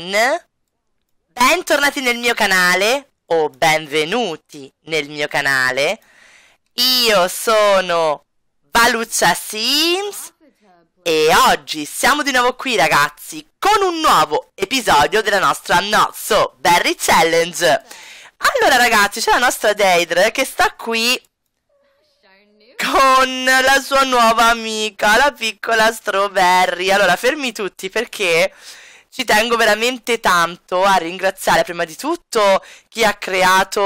con Bentornati nel mio canale o benvenuti nel mio canale. Io sono Valuccia Sims e oggi siamo di nuovo qui ragazzi con un nuovo episodio della nostra Not So Berry Challenge. Allora ragazzi c'è la nostra Deidre che sta qui con la sua nuova amica, la piccola Strawberry. Allora fermi tutti perché ci tengo veramente tanto a ringraziare prima di tutto chi ha creato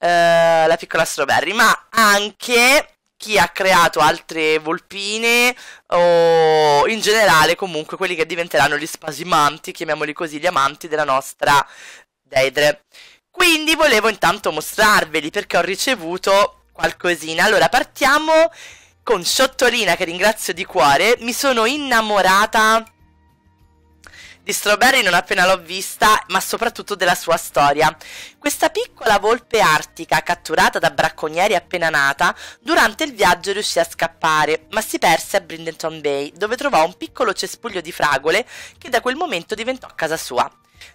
eh, la piccola Strawberry, ma anche chi ha creato altre volpine o in generale comunque quelli che diventeranno gli spasimanti, chiamiamoli così, gli amanti della nostra Deidre. Quindi volevo intanto mostrarveli perché ho ricevuto qualcosina. Allora partiamo con Sciottolina che ringrazio di cuore, mi sono innamorata di Strawberry non appena l'ho vista, ma soprattutto della sua storia. Questa piccola volpe artica, catturata da bracconieri appena nata, durante il viaggio riuscì a scappare, ma si perse a Brindenton Bay, dove trovò un piccolo cespuglio di fragole che da quel momento diventò casa sua.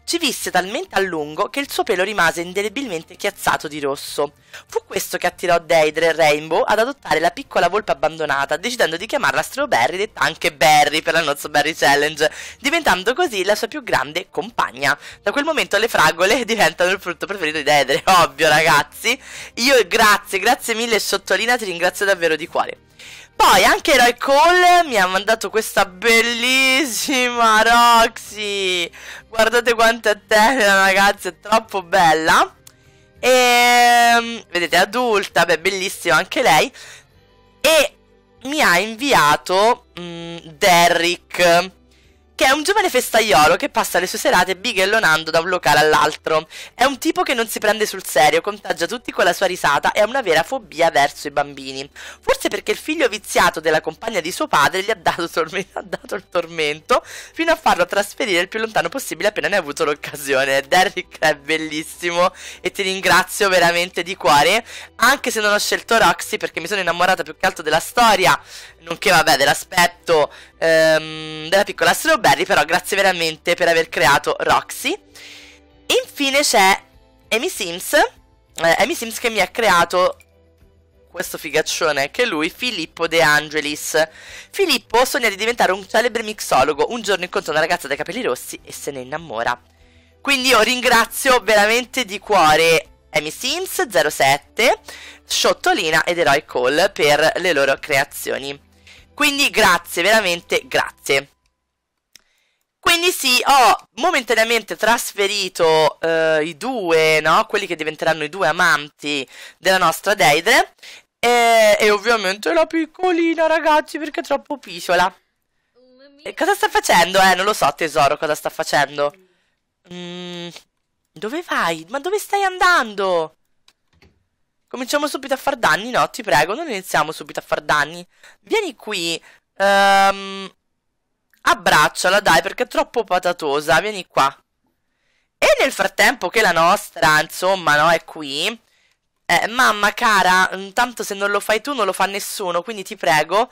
Ci visse talmente a lungo che il suo pelo rimase indelebilmente chiazzato di rosso. Fu questo che attirò Deidre e Rainbow ad adottare la piccola volpe abbandonata, decidendo di chiamarla Strawberry, detta anche Barry per la Not Barry Challenge, diventando così la sua più grande compagna. Da quel momento le fragole diventano il frutto preferito di Deidre, ovvio ragazzi. Io grazie, grazie mille Sottolina, ti ringrazio davvero di cuore. Poi anche Roy Cole mi ha mandato questa bellissima Roxy. Guardate quanto è tenera ragazzi, è troppo bella. E ehm, vedete, adulta, beh, bellissima anche lei. E mi ha inviato mh, mm, Derrick che è un giovane festaiolo che passa le sue serate bighellonando da un locale all'altro. È un tipo che non si prende sul serio, contagia tutti con la sua risata e ha una vera fobia verso i bambini. Forse perché il figlio viziato della compagna di suo padre gli ha dato, ha dato il tormento fino a farlo trasferire il più lontano possibile appena ne ha avuto l'occasione. Derrick è bellissimo e ti ringrazio veramente di cuore, anche se non ho scelto Roxy perché mi sono innamorata più che altro della storia nonché vabbè dell'aspetto ehm, della piccola Strawberry, però grazie veramente per aver creato Roxy. E infine c'è Amy Sims, eh, Amy Sims che mi ha creato questo figaccione che è lui, Filippo De Angelis. Filippo sogna di diventare un celebre mixologo, un giorno incontra una ragazza dai capelli rossi e se ne innamora. Quindi io ringrazio veramente di cuore Amy Sims 07, Sciottolina ed Eroi Call per le loro creazioni. Quindi grazie, veramente grazie. Quindi sì, ho momentaneamente trasferito eh, i due, no? quelli che diventeranno i due amanti della nostra Deidre. E, e ovviamente la piccolina, ragazzi, perché è troppo piccola. E cosa sta facendo? Eh, non lo so, tesoro, cosa sta facendo. Mm, dove vai? Ma dove stai andando? Cominciamo subito a far danni? No, ti prego, non iniziamo subito a far danni. Vieni qui. Um, abbracciala, dai, perché è troppo patatosa. Vieni qua. E nel frattempo che la nostra, insomma, no, è qui. Eh, mamma cara, mm, tanto se non lo fai tu non lo fa nessuno, quindi ti prego,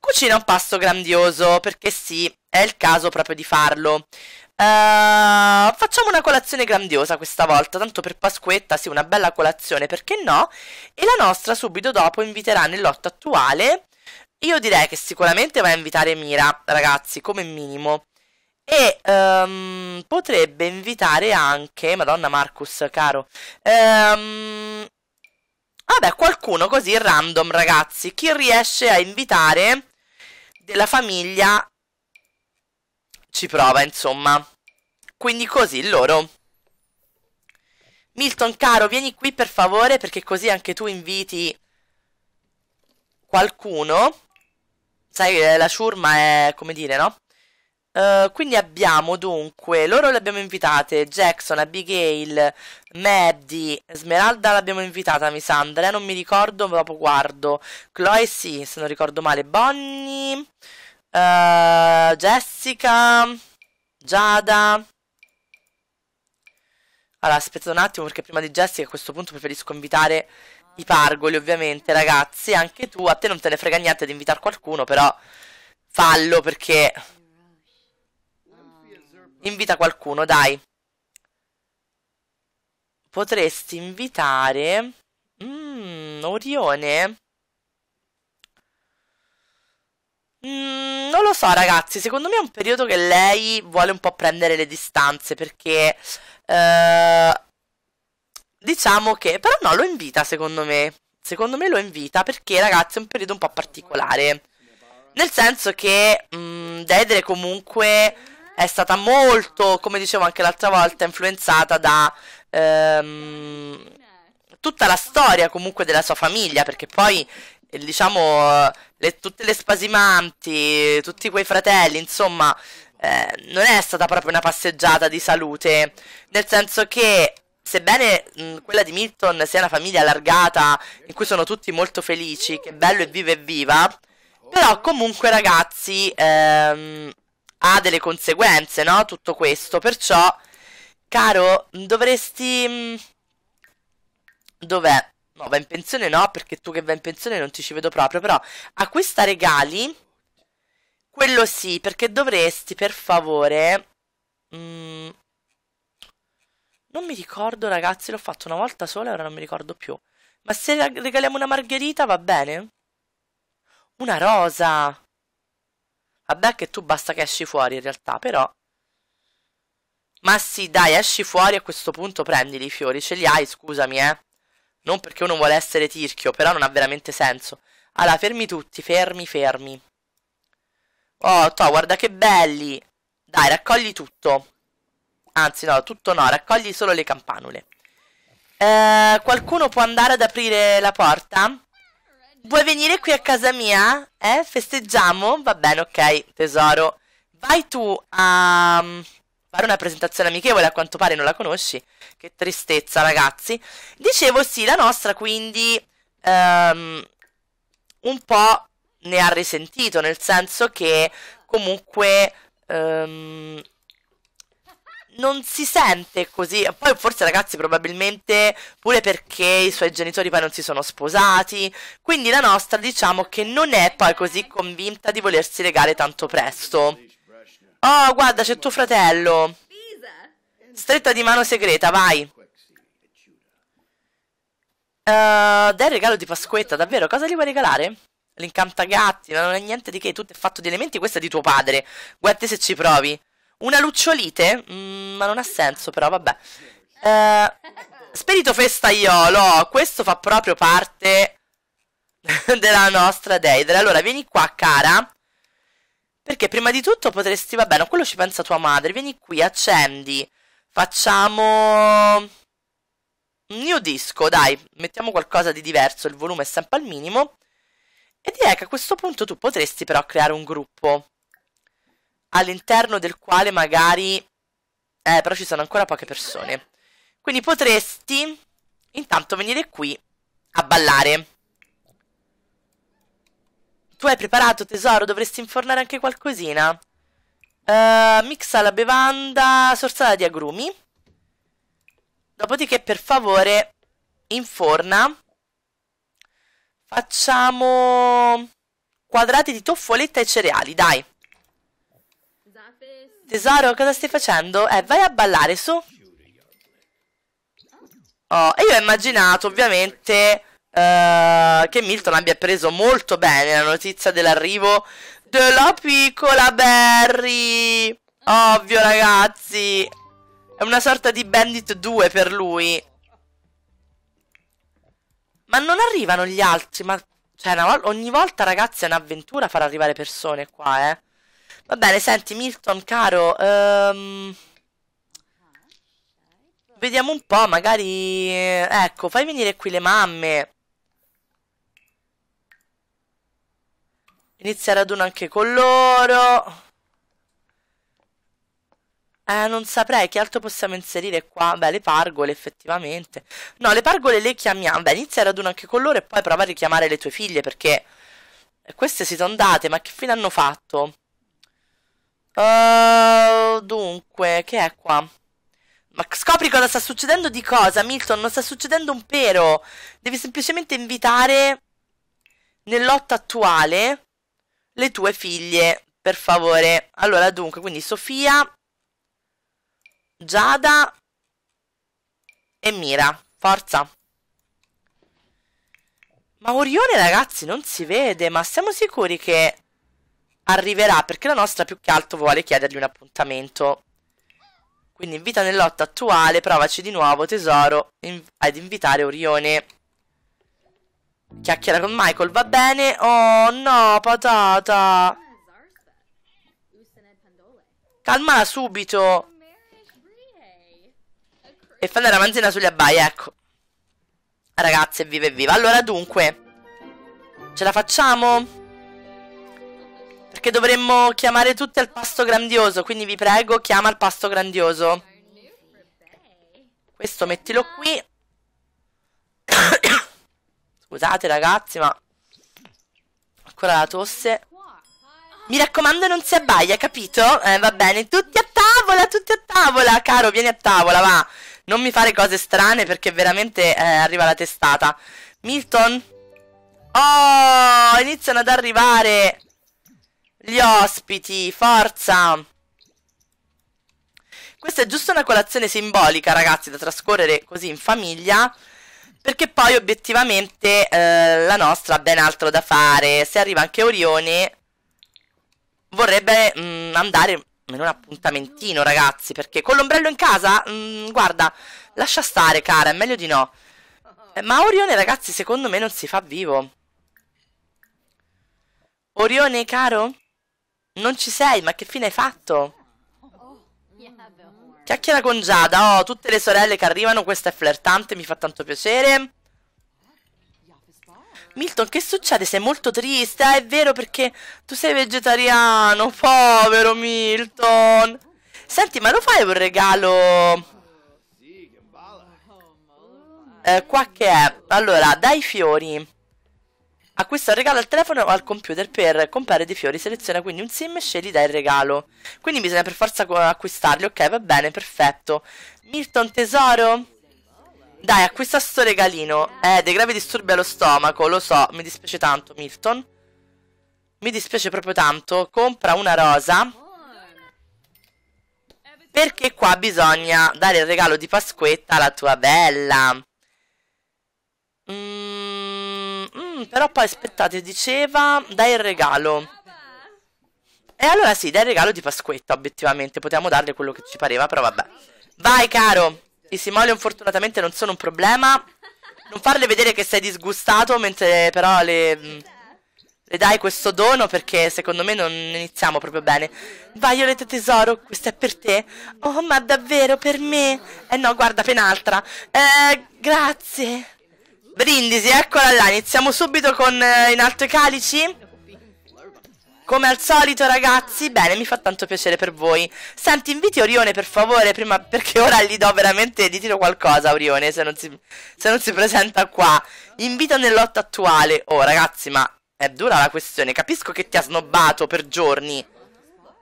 cucina un pasto grandioso, perché sì, è il caso proprio di farlo. Uh, facciamo una colazione grandiosa questa volta, tanto per Pasquetta, sì, una bella colazione, perché no? E la nostra subito dopo inviterà nell'otto attuale. Io direi che sicuramente va a invitare Mira, ragazzi, come minimo. E um, potrebbe invitare anche, madonna Marcus, caro, um, vabbè, qualcuno così random, ragazzi. Chi riesce a invitare della famiglia ci prova, insomma. Quindi così loro... Milton, caro, vieni qui per favore perché così anche tu inviti qualcuno. Sai, eh, la ciurma è, come dire, no? Uh, quindi abbiamo dunque, loro le abbiamo invitate, Jackson, Abigail, Maddie, Smeralda l'abbiamo invitata, mi sa, Andrea non mi ricordo, dopo guardo, Chloe sì, se non ricordo male, Bonnie... Eh, Jessica, Giada. Allora, aspetta un attimo perché prima di Jessica a questo punto preferisco invitare i pargoli, ovviamente, ragazzi. Anche tu, a te non te ne frega niente di invitare qualcuno, però fallo perché... Invita qualcuno, dai. Potresti invitare... Mm, Orione? Mm, non lo so, ragazzi. Secondo me è un periodo che lei vuole un po' prendere le distanze perché. Eh, diciamo che. Però no, lo invita, secondo me. Secondo me lo invita perché, ragazzi, è un periodo un po' particolare. Nel senso che mh, mm, Dedre comunque è stata molto, come dicevo anche l'altra volta, influenzata da ehm, tutta la storia comunque della sua famiglia, perché poi diciamo, le, tutte le spasimanti, tutti quei fratelli, insomma, eh, non è stata proprio una passeggiata di salute. Nel senso che, sebbene mh, mm, quella di Milton sia una famiglia allargata, in cui sono tutti molto felici, che bello e viva e viva, però comunque ragazzi ehm, ha delle conseguenze, no? Tutto questo, perciò, caro, dovresti... Mm, dov'è? No, va in pensione no, perché tu che vai in pensione non ti ci vedo proprio, però acquista regali. Quello sì, perché dovresti, per favore... Mm, non mi ricordo, ragazzi, l'ho fatto una volta sola e ora non mi ricordo più. Ma se regaliamo una margherita va bene? Una rosa! Vabbè che tu basta che esci fuori in realtà, però... Ma sì, dai, esci fuori a questo punto, prendili i fiori, ce li hai, scusami, eh. Non perché uno vuole essere tirchio, però non ha veramente senso. Allora, fermi tutti, fermi, fermi. Oh, to, guarda che belli. Dai, raccogli tutto. Anzi, no, tutto no, raccogli solo le campanule. Eh, qualcuno può andare ad aprire la porta? Vuoi venire qui a casa mia? Eh, festeggiamo? Va bene, ok, tesoro. Vai tu a... Um... Ehm, fare una presentazione amichevole, a quanto pare non la conosci. Che tristezza, ragazzi. Dicevo sì, la nostra quindi um, un po' ne ha risentito, nel senso che comunque um, non si sente così. Poi forse ragazzi probabilmente pure perché i suoi genitori poi non si sono sposati, quindi la nostra diciamo che non è poi così convinta di volersi legare tanto presto. Oh, guarda, c'è tuo fratello. Stretta di mano segreta, vai. Uh, dai regalo di Pasquetta, davvero, cosa gli vuoi regalare? L'incantagatti, ma non è niente di che, tutto è fatto di elementi, questo è di tuo padre. Guarda se ci provi. Una lucciolite? Mm, ma non ha senso però, vabbè. Uh, spirito festaiolo, questo fa proprio parte della nostra Deidre. Allora, vieni qua, cara. Perché prima di tutto potresti, vabbè, no, quello ci pensa tua madre, vieni qui, accendi, facciamo un new disco, dai, mettiamo qualcosa di diverso, il volume è sempre al minimo. E direi che a questo punto tu potresti però creare un gruppo all'interno del quale magari... Eh, però ci sono ancora poche persone. Quindi potresti intanto venire qui a ballare. Tu hai preparato, tesoro, dovresti infornare anche qualcosina. Uh, mixa la bevanda sorsata di agrumi. Dopodiché, per favore, inforna. Facciamo quadrati di toffoletta e cereali, dai. Tesoro, cosa stai facendo? Eh, vai a ballare, su. Oh, e io ho immaginato, ovviamente, eh, che Milton abbia preso molto bene la notizia dell'arrivo della piccola Barry. Ovvio, ragazzi. È una sorta di Bandit 2 per lui. Ma non arrivano gli altri, ma... Cioè, vol ogni volta, ragazzi, è un'avventura far arrivare persone qua, eh. Va bene, senti, Milton, caro... Um... Vediamo un po', magari... Ecco, fai venire qui le mamme. Inizia raduno anche con loro. Eh, non saprei che altro possiamo inserire qua. Beh, le pargole, effettivamente. No, le pargole le chiamiamo. Beh, inizia raduno anche con loro e poi prova a richiamare le tue figlie perché queste si sono date, ma che fine hanno fatto? Uh, dunque, che è qua? Ma scopri cosa sta succedendo di cosa, Milton? Non sta succedendo un pero. Devi semplicemente invitare nell'otto attuale le tue figlie, per favore. Allora, dunque, quindi Sofia, Giada e Mira. Forza. Ma Orione, ragazzi, non si vede, ma siamo sicuri che arriverà, perché la nostra più che altro vuole chiedergli un appuntamento. Quindi invita nell'otto attuale, provaci di nuovo tesoro in ad invitare Orione. Chiacchiera con Michael, va bene? Oh no, patata! Calmala subito! E fanno la manzina sulle abbaie, ecco. Ah, ragazze, viva e viva. Allora, dunque, ce la facciamo? Perché dovremmo chiamare tutti al pasto grandioso, quindi vi prego, chiama al pasto grandioso. Questo mettilo qui. Ecco. Scusate ragazzi, ma... Ancora la tosse. Mi raccomando non si abbaia, capito? Eh, va bene, tutti a tavola, tutti a tavola, caro, vieni a tavola, va. Non mi fare cose strane perché veramente eh, arriva la testata. Milton? Oh, iniziano ad arrivare gli ospiti, forza. Questa è giusto una colazione simbolica, ragazzi, da trascorrere così in famiglia. Perché poi obiettivamente eh, la nostra ha ben altro da fare. Se arriva anche Orione, vorrebbe mh, mm, andare in un appuntamentino, ragazzi. Perché con l'ombrello in casa, mh, mm, guarda, lascia stare, cara, è meglio di no. Eh, ma Orione, ragazzi, secondo me non si fa vivo. Orione, caro? Non ci sei, ma che fine hai fatto? Chiacchiera con Giada, oh, tutte le sorelle che arrivano, questa è flirtante, mi fa tanto piacere. Milton, che succede? Sei molto triste? Ah, è vero perché tu sei vegetariano, povero Milton. Senti, ma lo fai un regalo? Eh, qua che è? Allora, dai fiori. Acquista un regalo al telefono o al computer per comprare dei fiori. Seleziona quindi un sim e scegli dai il regalo. Quindi bisogna per forza acquistarli. Ok, va bene, perfetto. Milton, tesoro? Dai, acquista sto regalino. Eh, dei gravi disturbi allo stomaco, lo so. Mi dispiace tanto, Milton. Mi dispiace proprio tanto. Compra una rosa. Perché qua bisogna dare il regalo di Pasquetta alla tua bella. però poi aspettate, diceva dai il regalo. E allora sì, dai il regalo di Pasquetta, obiettivamente. Potevamo darle quello che ci pareva, però vabbè. Vai, caro! I simoleon fortunatamente non sono un problema. Non farle vedere che sei disgustato, mentre però le, le dai questo dono, perché secondo me non iniziamo proprio bene. Vai, Violetta tesoro, questo è per te? Oh, ma davvero, per me? Eh no, guarda, penaltra. altra. Eh, grazie. Brindisi, eccola là, iniziamo subito con eh, in alto i calici. Come al solito ragazzi, bene, mi fa tanto piacere per voi. Senti, inviti Orione per favore, prima, perché ora gli do veramente di tiro qualcosa Orione, se non, si, se non si presenta qua. Invita nell'otto attuale. Oh ragazzi, ma è dura la questione, capisco che ti ha snobbato per giorni.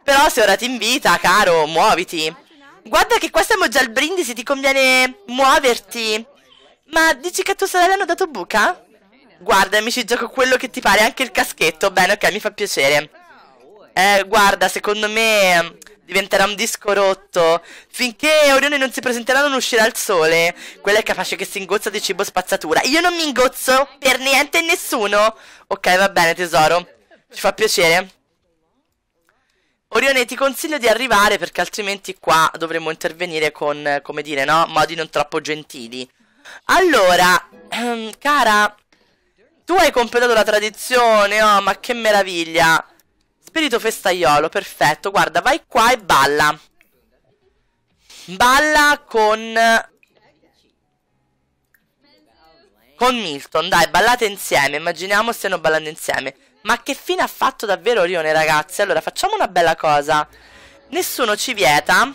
Però se ora ti invita, caro, muoviti. Guarda che qua siamo già al brindisi, ti conviene muoverti. Ma dici che a tua sorella hanno dato buca? Guarda, amici, gioco quello che ti pare, anche il caschetto. Bene, ok, mi fa piacere. Eh, guarda, secondo me ehm, diventerà un disco rotto. Finché Orione non si presenterà non uscirà il sole. Quella è capace che si ingozza di cibo spazzatura. Io non mi ingozzo per niente e nessuno. Ok, va bene, tesoro. Ci fa piacere. Orione, ti consiglio di arrivare perché altrimenti qua dovremmo intervenire con, come dire, no? Modi non troppo gentili. Allora, ehm, cara, tu hai completato la tradizione, oh, ma che meraviglia. Spirito festaiolo, perfetto. Guarda, vai qua e balla. Balla con... Con Milton, dai, ballate insieme. Immaginiamo stiano ballando insieme. Ma che fine ha fatto davvero Rione, ragazzi? Allora, facciamo una bella cosa. Nessuno ci vieta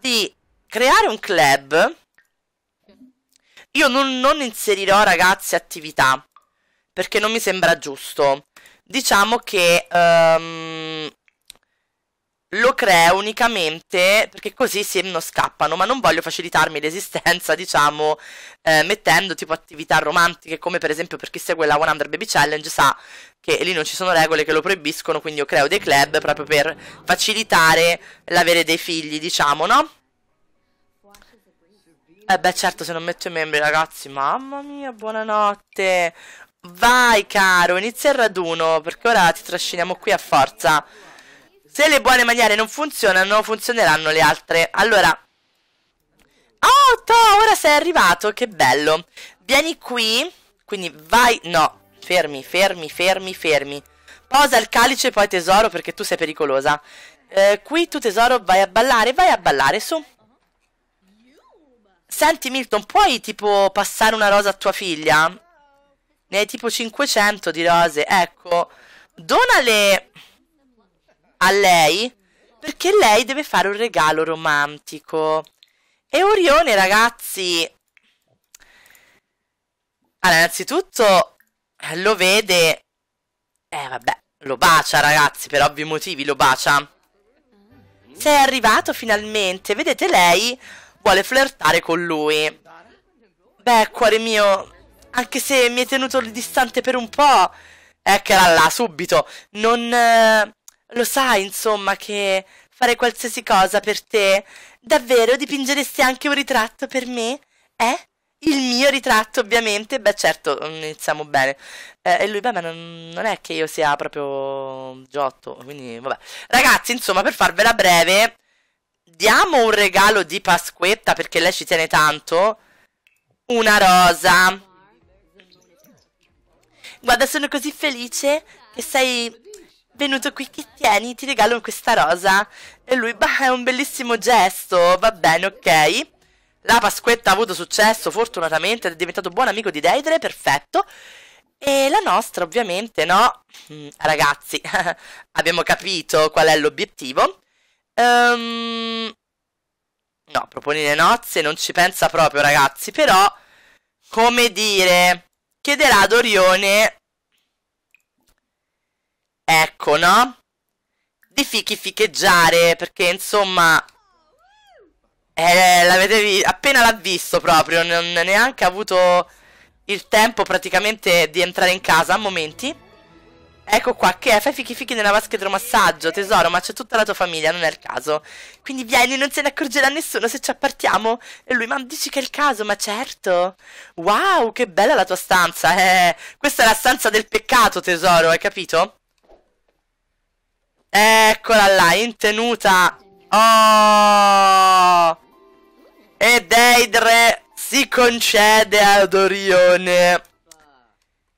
di creare un club io non, non inserirò, ragazzi, attività, perché non mi sembra giusto. Diciamo che um, lo creo unicamente perché così se non scappano, ma non voglio facilitarmi l'esistenza, diciamo, eh, mettendo tipo attività romantiche, come per esempio per chi segue la 100 Baby Challenge sa che lì non ci sono regole che lo proibiscono, quindi io creo dei club proprio per facilitare l'avere dei figli, diciamo, no? Eh beh certo se non metto i membri ragazzi, mamma mia, buonanotte. Vai caro, inizia il raduno, perché ora ti trasciniamo qui a forza. Se le buone maniere non funzionano, funzioneranno le altre. Allora... Oh, to, ora sei arrivato, che bello. Vieni qui, quindi vai... No, fermi, fermi, fermi, fermi. Posa il calice e poi tesoro perché tu sei pericolosa. Eh, qui tu tesoro vai a ballare, vai a ballare, su. Senti Milton, puoi tipo passare una rosa a tua figlia? Ne hai tipo 500 di rose, ecco. Donale a lei perché lei deve fare un regalo romantico. E Orione, ragazzi... Allora, innanzitutto lo vede... Eh, vabbè, lo bacia, ragazzi, per ovvi motivi lo bacia. Sei arrivato finalmente, vedete lei vuole flirtare con lui. Beh, cuore mio, anche se mi hai tenuto distante per un po', eccola là, subito. Non... Eh, lo sai, insomma, che fare qualsiasi cosa per te. Davvero, dipingeresti anche un ritratto per me? Eh? Il mio ritratto, ovviamente. Beh, certo, mm, iniziamo bene. Eh, e lui, beh, ma non, non, è che io sia proprio giotto, quindi vabbè. Ragazzi, insomma, per farvela breve, diamo un regalo di Pasquetta perché lei ci tiene tanto. Una rosa. Guarda, sono così felice che sei venuto qui che tieni, ti regalo questa rosa. E lui, bah, è un bellissimo gesto, va bene, ok. La Pasquetta ha avuto successo, fortunatamente, è diventato buon amico di Deidre, perfetto. E la nostra, ovviamente, no? Mm, ragazzi, abbiamo capito qual è l'obiettivo. Um, no, proponi le nozze, non ci pensa proprio, ragazzi. Però, come dire, chiederà ad Orione. Ecco, no? Di fichi ficheggiare, perché insomma. Eh, l'avete appena l'ha visto proprio, non neanche ha avuto il tempo praticamente di entrare in casa a momenti. Ecco qua, che è? Fai fichi fichi nella vasca idromassaggio, tesoro, ma c'è tutta la tua famiglia, non è il caso. Quindi vieni, non se ne accorgerà nessuno se ci appartiamo. E lui, ma dici che è il caso, ma certo. Wow, che bella la tua stanza, eh. Questa è la stanza del peccato, tesoro, hai capito? Eccola là, in tenuta. Oh! E Deidre si concede ad Orione.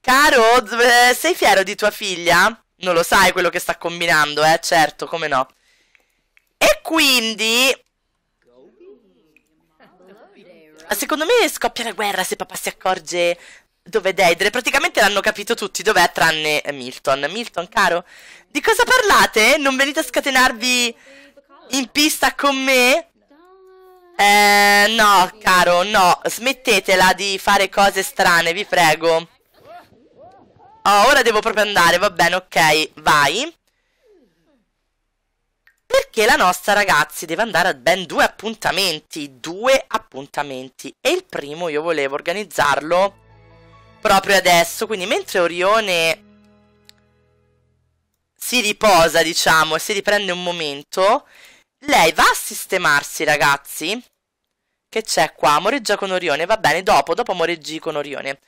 Caro, eh, sei fiero di tua figlia? Non lo sai quello che sta combinando, eh? Certo, come no. E quindi... Secondo me scoppia la guerra se papà si accorge dove Deidre. Praticamente l'hanno capito tutti, dov'è tranne Milton. Milton, caro, di cosa parlate? Non venite a scatenarvi in pista con me? Eh, no, caro, no. Smettetela di fare cose strane, vi prego. Oh, ora devo proprio andare, va bene, ok, vai. Perché la nostra, ragazzi, deve andare a ben due appuntamenti. Due appuntamenti. E il primo io volevo organizzarlo proprio adesso. Quindi mentre Orione si riposa, diciamo, e si riprende un momento, lei va a sistemarsi, ragazzi. Che c'è qua? Amoreggia con Orione, va bene, dopo, dopo amoreggi con Orione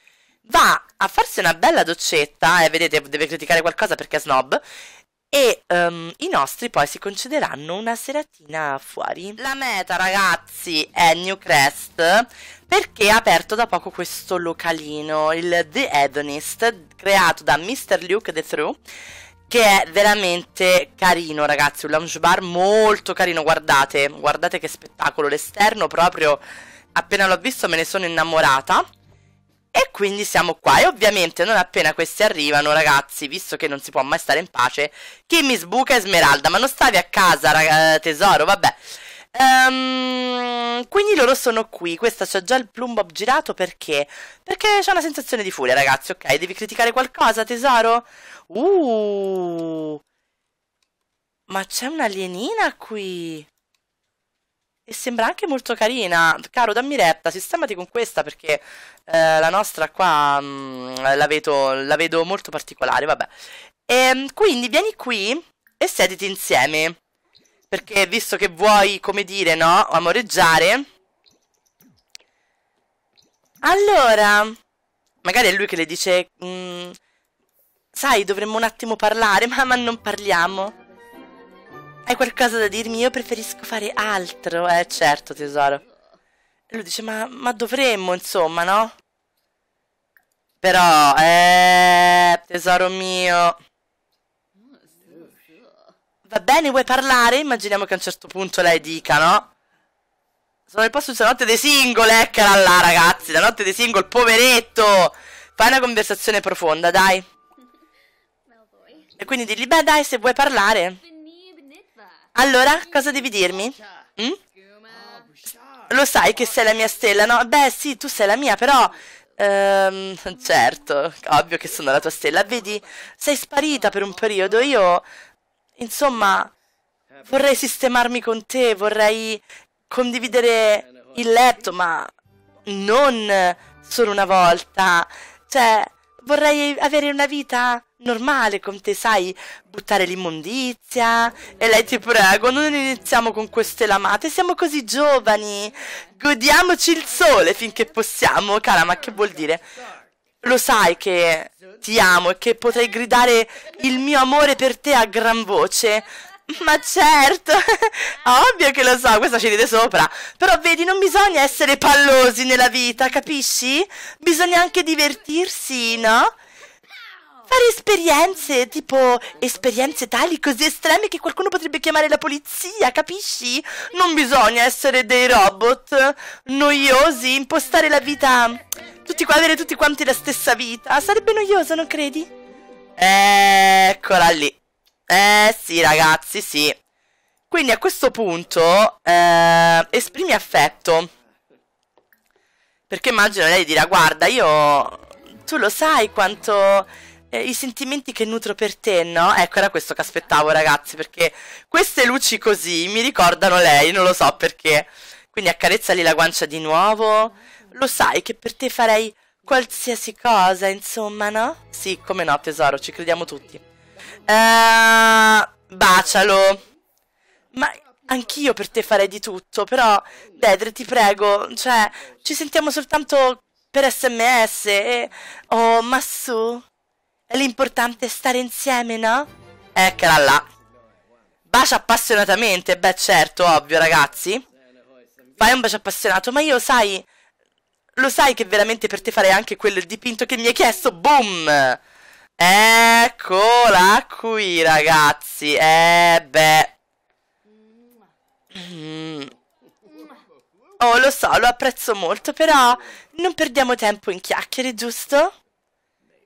va a farsi una bella doccetta e eh, vedete deve criticare qualcosa perché è snob e um, i nostri poi si concederanno una seratina fuori. La meta, ragazzi, è Newcrest perché ha aperto da poco questo localino, il The Hedonist, creato da Mr. Luke The Through, che è veramente carino, ragazzi. Un lounge bar molto carino, guardate, guardate che spettacolo. L'esterno proprio, appena l'ho visto, me ne sono innamorata. E quindi siamo qua e ovviamente non appena questi arrivano ragazzi, visto che non si può mai stare in pace, chi mi sbuca è Smeralda, ma non stavi a casa raga, eh, tesoro, vabbè. Um, quindi loro sono qui, questa c'ha già il plumbob girato perché? Perché c'è una sensazione di furia ragazzi, ok? Devi criticare qualcosa tesoro? Uh, ma c'è un'alienina qui e sembra anche molto carina. Caro, dammi retta, sistemati con questa perché eh, la nostra qua mh, mm, la, vedo, la, vedo, molto particolare, vabbè. E, ehm, quindi vieni qui e sediti insieme, perché visto che vuoi, come dire, no, amoreggiare... Allora, magari è lui che le dice, mm, sai, dovremmo un attimo parlare, ma, ma non parliamo. Hai qualcosa da dirmi? Io preferisco fare altro. Eh, certo, tesoro. E lui dice, ma, ma dovremmo, insomma, no? Però, eh, tesoro mio. Va bene, vuoi parlare? Immaginiamo che a un certo punto lei dica, no? Sono il posto della notte dei single, eccola là, ragazzi. La notte dei single, poveretto. Fai una conversazione profonda, dai. E quindi digli, beh, dai, se vuoi parlare. Allora, cosa devi dirmi? Mm? Lo sai che sei la mia stella, no? Beh, sì, tu sei la mia, però... Um, certo, ovvio che sono la tua stella. Vedi, sei sparita per un periodo. Io, insomma, vorrei sistemarmi con te, vorrei condividere il letto, ma non solo una volta. Cioè, vorrei avere una vita normale con te, sai, buttare l'immondizia. E lei ti prego, non iniziamo con queste lamate, siamo così giovani. Godiamoci il sole finché possiamo. Cara, ma che vuol dire? Lo sai che ti amo e che potrei gridare il mio amore per te a gran voce. Ma certo, ah. ovvio che lo so, questa ci ride sopra. Però vedi, non bisogna essere pallosi nella vita, capisci? Bisogna anche divertirsi, no? Fare esperienze, tipo esperienze tali così estreme che qualcuno potrebbe chiamare la polizia, capisci? Non bisogna essere dei robot noiosi, impostare la vita, tutti, avere tutti quanti la stessa vita. Sarebbe noioso, non credi? Eccola lì. Eh sì ragazzi, sì. Quindi a questo punto eh, esprimi affetto. Perché immagino lei dirà, guarda, io... Tu lo sai quanto... Eh, I sentimenti che nutro per te, no? Ecco, era questo che aspettavo, ragazzi, perché queste luci così mi ricordano lei, non lo so perché. Quindi accarezzali la guancia di nuovo. Lo sai che per te farei qualsiasi cosa, insomma, no? Sì, come no, tesoro, ci crediamo tutti. Uh, bacialo. Ma anch'io per te farei di tutto, però, Dedre, ti prego, cioè, ci sentiamo soltanto per sms e... Oh, ma su, l'importante è stare insieme, no? Eccola là. Bacia appassionatamente, beh certo, ovvio ragazzi. Fai un bacio appassionato, ma io sai... Lo sai che veramente per te farei anche quel dipinto che mi hai chiesto? Boom! Eccola qui, ragazzi. Eh, beh. Mm. Oh, lo so, lo apprezzo molto, però non perdiamo tempo in chiacchiere, giusto?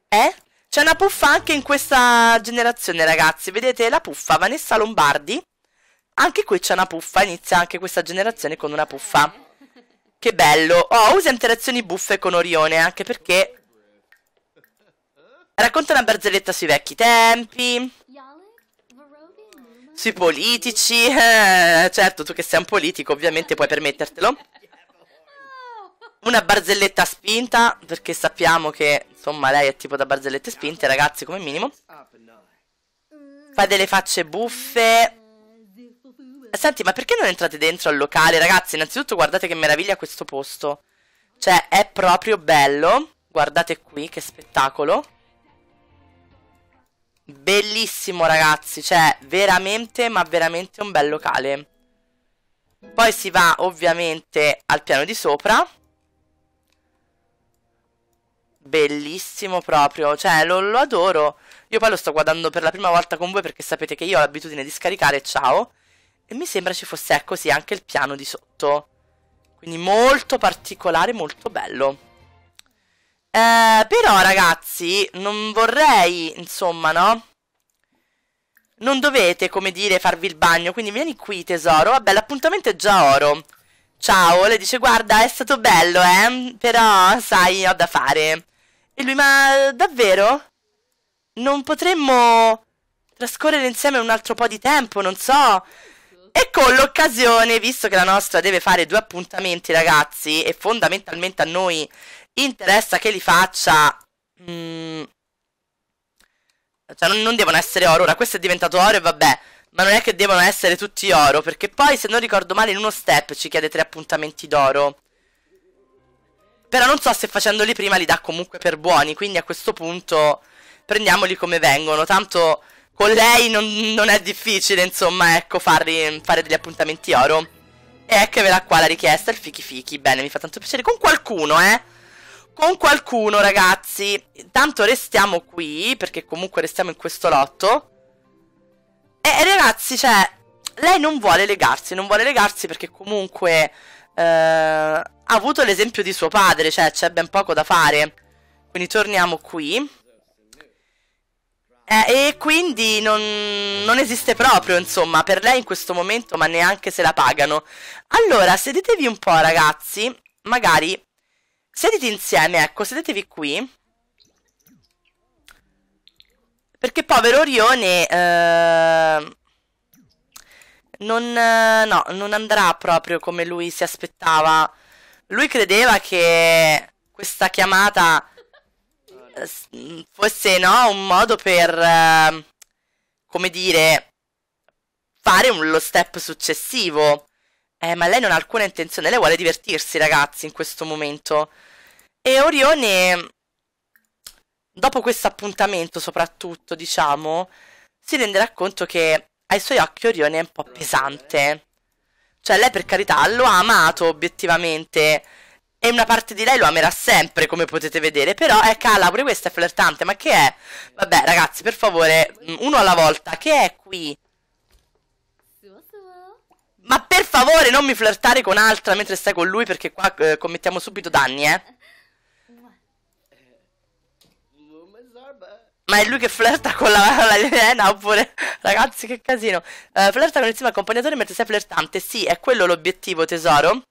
Eh? C'è una puffa anche in questa generazione, ragazzi. Vedete la puffa, Vanessa Lombardi? Anche qui c'è una puffa, inizia anche questa generazione con una puffa. Che bello. Oh, usa interazioni buffe con Orione, anche perché Racconta una barzelletta sui vecchi tempi. Sui politici. Eh, certo, tu che sei un politico, ovviamente puoi permettertelo. Una barzelletta spinta, perché sappiamo che, insomma, lei è tipo da barzellette spinte, ragazzi, come minimo. Fa delle facce buffe. Senti, ma perché non entrate dentro al locale? Ragazzi, innanzitutto guardate che meraviglia questo posto. Cioè, è proprio bello. Guardate qui, che spettacolo. Bellissimo ragazzi, cioè veramente ma veramente un bel locale. Poi si va ovviamente al piano di sopra. Bellissimo proprio, cioè lo, lo adoro. Io poi lo sto guardando per la prima volta con voi perché sapete che io ho l'abitudine di scaricare, ciao. E mi sembra ci fosse così ecco anche il piano di sotto. Quindi molto particolare, molto bello. Eh, però ragazzi, non vorrei, insomma, no? Non dovete, come dire, farvi il bagno, quindi vieni qui tesoro. Vabbè, l'appuntamento è già oro. Ciao, le dice, guarda, è stato bello, eh? Però, sai, ho da fare. E lui, ma davvero? Non potremmo trascorrere insieme un altro po' di tempo, non so. E con l'occasione, visto che la nostra deve fare due appuntamenti, ragazzi, e fondamentalmente a noi interessa che li faccia... Mm, cioè non, non, devono essere oro, ora questo è diventato oro e vabbè, ma non è che devono essere tutti oro, perché poi se non ricordo male in uno step ci chiede tre appuntamenti d'oro. Però non so se facendoli prima li dà comunque per buoni, quindi a questo punto prendiamoli come vengono, tanto con lei non, non è difficile insomma ecco farli, fare degli appuntamenti oro. E ecco ve la qua la richiesta, il fichi fichi, bene mi fa tanto piacere, con qualcuno eh! con qualcuno, ragazzi. Tanto restiamo qui, perché comunque restiamo in questo lotto. E, ragazzi, cioè, lei non vuole legarsi, non vuole legarsi perché comunque eh, ha avuto l'esempio di suo padre, cioè c'è ben poco da fare. Quindi torniamo qui. Eh, e quindi non, non, esiste proprio, insomma, per lei in questo momento, ma neanche se la pagano. Allora, sedetevi un po', ragazzi. Magari Sediti insieme, ecco, sedetevi qui. Perché povero Orione... Eh, non, eh, no, non andrà proprio come lui si aspettava. Lui credeva che questa chiamata eh, fosse no, un modo per, eh, come dire, fare un, lo step successivo. Eh, ma lei non ha alcuna intenzione, lei vuole divertirsi, ragazzi, in questo momento. E Orione, dopo questo appuntamento soprattutto, diciamo, si renderà conto che ai suoi occhi Orione è un po' pesante. Cioè lei per carità lo ha amato obiettivamente e una parte di lei lo amerà sempre, come potete vedere, però è cala, pure questa è flirtante, ma che è? Vabbè ragazzi, per favore, uno alla volta, che è qui? Ma per favore non mi flirtare con altra mentre stai con lui perché qua eh, commettiamo subito danni, eh? Ma è lui che flirta con la, l'aliena oppure... Ragazzi, che casino. Uh, flirta con il suo accompagnatore mentre sei flirtante. Sì, è quello l'obiettivo, tesoro.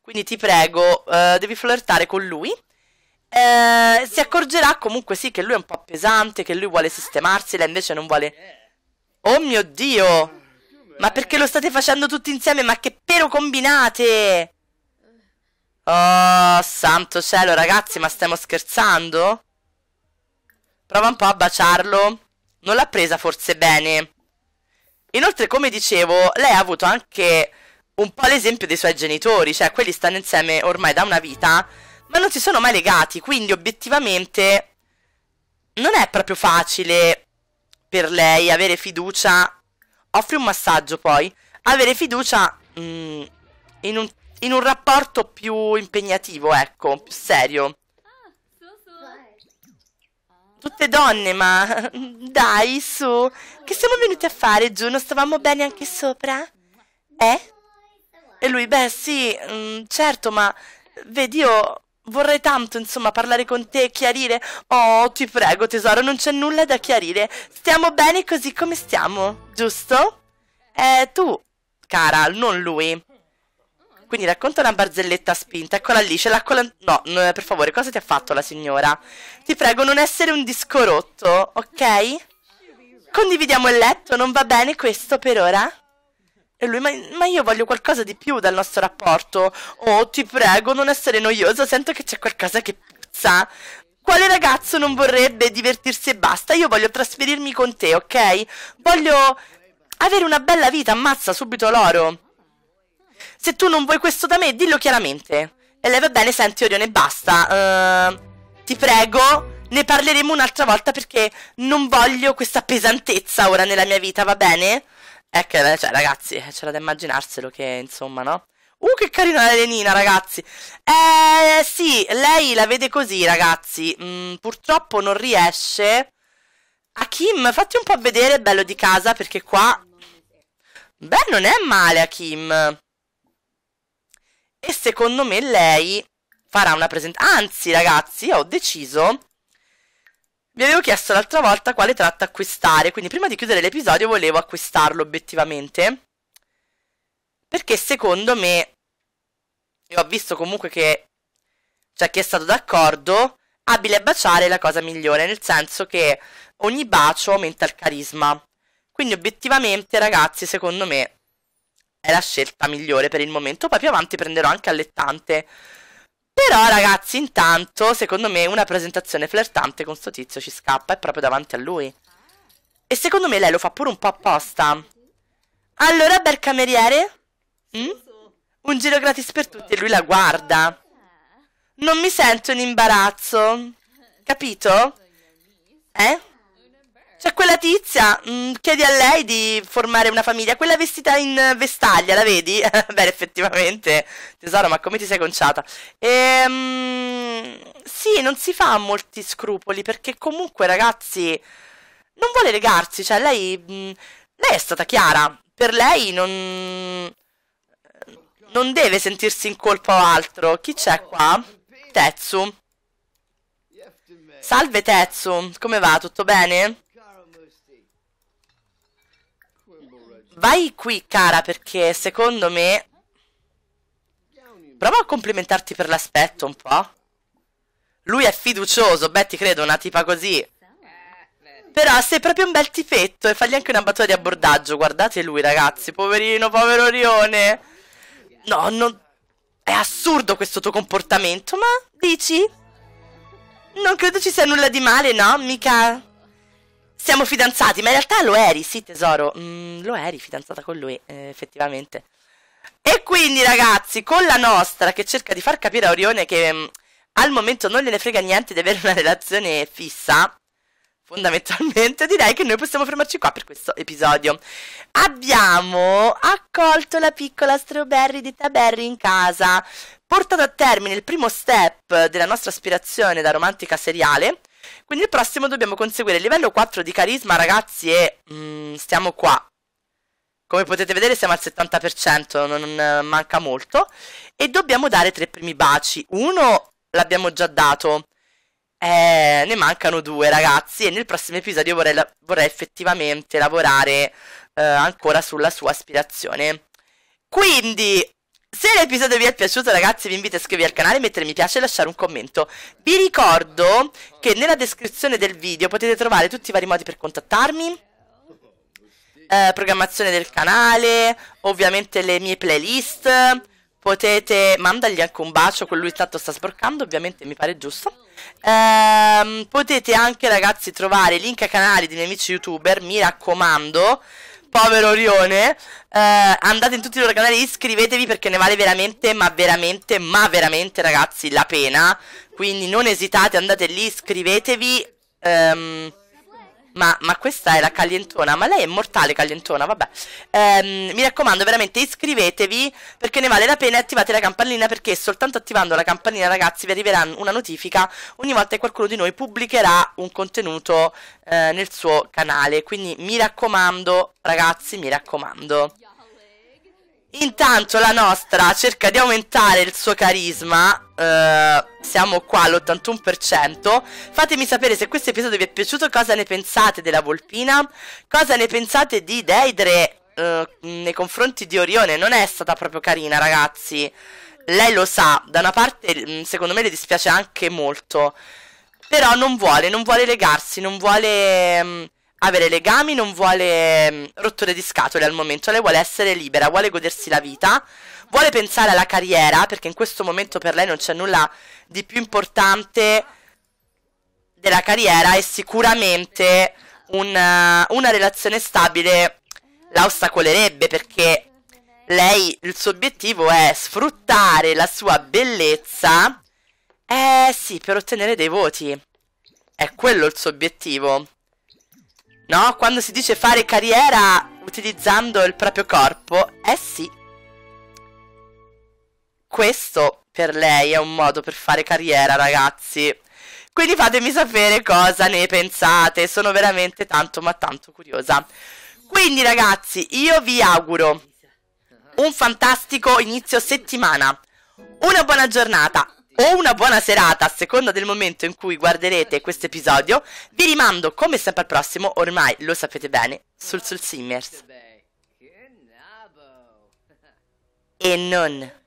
Quindi ti prego, uh, devi flirtare con lui. Uh, si accorgerà comunque sì che lui è un po' pesante, che lui vuole sistemarsi, lei invece non vuole... Oh mio Dio! Ma perché lo state facendo tutti insieme? Ma che pero combinate! Oh, santo cielo, ragazzi, ma stiamo scherzando? Prova un po' a baciarlo. Non l'ha presa forse bene. Inoltre, come dicevo, lei ha avuto anche un po' l'esempio dei suoi genitori, cioè quelli stanno insieme ormai da una vita, ma non si sono mai legati, quindi obiettivamente non è proprio facile per lei avere fiducia. Offri un massaggio poi. Avere fiducia mh, mm, in, un, in un rapporto più impegnativo, ecco, più serio tutte donne, ma dai, su. Che siamo venuti a fare giù? Non stavamo bene anche sopra? Eh? E lui, beh, sì, mm, certo, ma vedi, io vorrei tanto, insomma, parlare con te, chiarire. Oh, ti prego, tesoro, non c'è nulla da chiarire. Stiamo bene così come stiamo, giusto? Eh, tu, cara, non lui. Quindi racconta una barzelletta spinta. Eccola lì, ce l'ha con la... No, no, per favore, cosa ti ha fatto la signora? Ti prego, non essere un disco rotto, ok? Condividiamo il letto, non va bene questo per ora? E lui, ma, ma, io voglio qualcosa di più dal nostro rapporto. Oh, ti prego, non essere noioso, sento che c'è qualcosa che puzza. Quale ragazzo non vorrebbe divertirsi e basta? Io voglio trasferirmi con te, ok? Voglio avere una bella vita, ammazza subito l'oro. Se tu non vuoi questo da me, dillo chiaramente. E lei va bene, senti Orione, basta. Uh, ti prego, ne parleremo un'altra volta perché non voglio questa pesantezza ora nella mia vita, va bene? Ecco, cioè, ragazzi, eh, c'era da immaginarselo che, insomma, no? Uh, che carina la Lenina, ragazzi. Eh, sì, lei la vede così, ragazzi. Mm, purtroppo non riesce. Akim, fatti un po' vedere, bello di casa, perché qua... Beh, non è male, Akim. E secondo me lei farà una presentazione. Anzi, ragazzi, ho deciso. Vi avevo chiesto l'altra volta quale tratto acquistare, quindi prima di chiudere l'episodio volevo acquistarlo obiettivamente. Perché secondo me, io ho visto comunque che cioè chi è stato d'accordo, abile a baciare è la cosa migliore, nel senso che ogni bacio aumenta il carisma. Quindi obiettivamente, ragazzi, secondo me è la scelta migliore per il momento. Poi più avanti prenderò anche allettante. Però ragazzi, intanto, secondo me una presentazione flirtante con sto tizio ci scappa, è proprio davanti a lui. E secondo me lei lo fa pure un po' apposta. Allora, bel cameriere? Mm? Un giro gratis per tutti e lui la guarda. Non mi sento in imbarazzo. Capito? Eh? C'è quella tizia, mh, mm, chiedi a lei di formare una famiglia, quella vestita in vestaglia, la vedi? Beh, effettivamente, tesoro, ma come ti sei conciata? Ehm, sì, non si fa molti scrupoli, perché comunque, ragazzi, non vuole legarsi, cioè lei, mh, mm, lei è stata chiara, per lei non, non deve sentirsi in colpa o altro. Chi c'è qua? Tetsu. Salve Tetsu, come va? Tutto bene? Vai qui, cara, perché secondo me... Prova a complimentarti per l'aspetto un po'. Lui è fiducioso, beh, ti credo, una tipa così. Però sei proprio un bel tifetto e fagli anche una battuta di abbordaggio. Guardate lui, ragazzi, poverino, povero Rione. No, non... È assurdo questo tuo comportamento, ma... Dici? Non credo ci sia nulla di male, no? Mica... Siamo fidanzati, ma in realtà lo eri, sì tesoro, mm, lo eri fidanzata con lui, eh, effettivamente. E quindi ragazzi, con la nostra che cerca di far capire a Orione che mm, al momento non gliene frega niente di avere una relazione fissa, fondamentalmente direi che noi possiamo fermarci qua per questo episodio. Abbiamo accolto la piccola strawberry di Taberry in casa, portato a termine il primo step della nostra aspirazione da romantica seriale, quindi il prossimo dobbiamo conseguire il livello 4 di carisma, ragazzi, e mm, stiamo qua. Come potete vedere siamo al 70%, non, non eh, manca molto. E dobbiamo dare tre primi baci. Uno l'abbiamo già dato. Eh, ne mancano due, ragazzi. E nel prossimo episodio vorrei, vorrei effettivamente lavorare eh, ancora sulla sua aspirazione. Quindi se l'episodio vi è piaciuto ragazzi vi invito a iscrivervi al canale, mettere mi piace e lasciare un commento. Vi ricordo che nella descrizione del video potete trovare tutti i vari modi per contattarmi, eh, programmazione del canale, ovviamente le mie playlist, potete mandargli anche un bacio, quello lui tanto sta sporcando, ovviamente mi pare giusto. Eh, potete anche ragazzi trovare link a canali di miei amici youtuber, mi raccomando povero Orione. Eh, andate in tutti i loro canali, iscrivetevi perché ne vale veramente, ma veramente, ma veramente, ragazzi, la pena. Quindi non esitate, andate lì, iscrivetevi. Ehm... Ma, ma, questa è la Caglientona, ma lei è mortale Caglientona, vabbè. Ehm, mi raccomando, veramente iscrivetevi perché ne vale la pena e attivate la campanellina perché soltanto attivando la campanellina, ragazzi, vi arriverà una notifica ogni volta che qualcuno di noi pubblicherà un contenuto eh, nel suo canale. Quindi mi raccomando, ragazzi, mi raccomando. Intanto la nostra cerca di aumentare il suo carisma eh, siamo qua all'81%. Fatemi sapere se questo episodio vi è piaciuto, cosa ne pensate della Volpina, cosa ne pensate di Deidre eh, nei confronti di Orione. Non è stata proprio carina, ragazzi. Lei lo sa, da una parte mm, secondo me le dispiace anche molto, però non vuole, non vuole legarsi, non vuole mm, avere legami, non vuole mm, rotture di scatole al momento, lei vuole essere libera, vuole godersi la vita, vuole pensare alla carriera, perché in questo momento per lei non c'è nulla di più importante della carriera e sicuramente una, uh, una relazione stabile la ostacolerebbe perché lei, il suo obiettivo è sfruttare la sua bellezza, eh sì, per ottenere dei voti. È quello il suo obiettivo. No? Quando si dice fare carriera utilizzando il proprio corpo, eh sì. Questo per lei è un modo per fare carriera, ragazzi. Quindi fatemi sapere cosa ne pensate, sono veramente tanto ma tanto curiosa. Quindi ragazzi, io vi auguro un fantastico inizio settimana, una buona giornata o una buona serata a seconda del momento in cui guarderete questo episodio, vi rimando come sempre al prossimo, ormai lo sapete bene, sul Sul Simmers. E non.